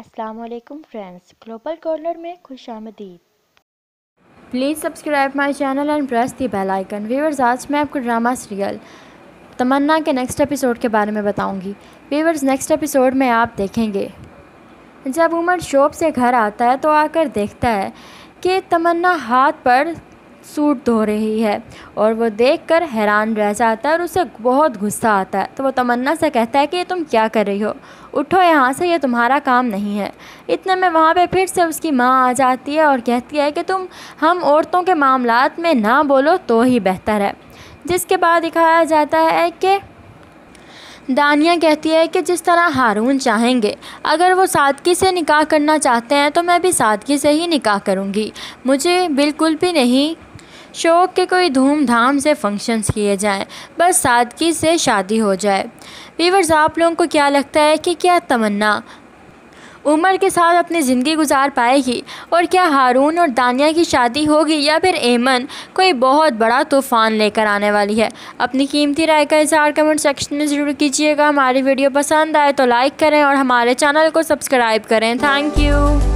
अस्सलाम वालेकुम friends global corner में खुश आमदीद please subscribe my channel and press the bell icon viewers आज मैं आपको ड्रामा सीरियल तमन्ना के नेक्स्ट एपिसोड के बारे में बताऊंगी वीवर्स नेक्स्ट एपिसोड में आप देखेंगे जब उमर शॉप से घर आता है तो आकर देखता है कि तमन्ना हाथ पर सूट धो रही है और वो देखकर हैरान रह जाता है और उसे बहुत गुस्सा आता है तो वो तमन्ना से कहता है कि ये तुम क्या कर रही हो उठो यहाँ से ये तुम्हारा काम नहीं है इतने में वहाँ पे फिर से उसकी माँ आ जाती है और कहती है कि तुम हम औरतों के मामलों में ना बोलो तो ही बेहतर है जिसके बाद दिखाया जाता है कि दानिया कहती है कि जिस तरह हारून चाहेंगे अगर वो सादगी से निकाह करना चाहते हैं तो मैं भी सादगी से ही निकाह करूँगी मुझे बिल्कुल भी नहीं शौक के कोई धूमधाम से फंक्शंस किए जाएं बस सादगी से शादी हो जाए वीवर्स आप लोगों को क्या लगता है कि क्या तमन्ना उमर के साथ अपनी ज़िंदगी गुजार पाएगी और क्या हारून और दानिया की शादी होगी या फिर एमन कोई बहुत बड़ा तूफ़ान लेकर आने वाली है अपनी कीमती राय का इजहार कमेंट सेक्शन में ज़रूर कीजिएगा हमारी वीडियो पसंद आए तो लाइक करें और हमारे चैनल को सब्सक्राइब करें थैंक यू